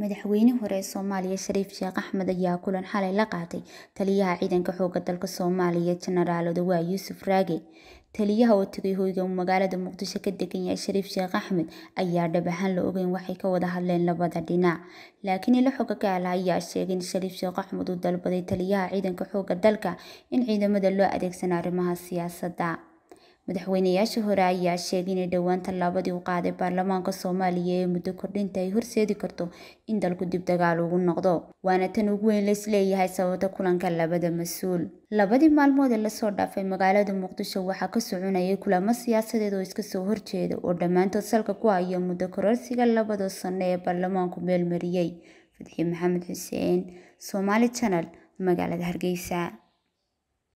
madaxweynihii hore ee soomaaliya shariif sheekh axmed ayaa kulan xalay la qaatay taliyaha ciidanka xooga dalka soomaaliya jenaraal odawaa yuusuf raage taliyaha oo tegay hoyga magaalada muqdisho ka degan yahay shariif sheekh axmed ayaa dhab ahaan la ogeyn waxay ka wada hadleen labada dhinac laakiin ila xoga gaala ayaa sheegay in shariif sheekh axmed uu dalbaday taliyaha ciidanka xooga dalka in ciidamada loo adeegsana arrimaha siyaasadda madaxweyneyaasha hore ayaa sheegay inay dhowaan tallaabadii u qaaday baarlamaanka soomaaliya ee muddo kordhinta ay horseedi karto in dalku dib dagaal ugu noqdo waana tan ugu weyn laisleeyahay sababta kulanka labada mas-uul labadii maalmood ee lasoo dhaafay magaalada muqdisho waxaa ka soconayay kulamo siyaasadeed oo iska soo horjeeda oo dhammaantood salka ku hayo muddo kororsiga labada sano ee baarlamaanku meelmariyey fadxi maxamed xuseen somaali janal magaalada hargeysa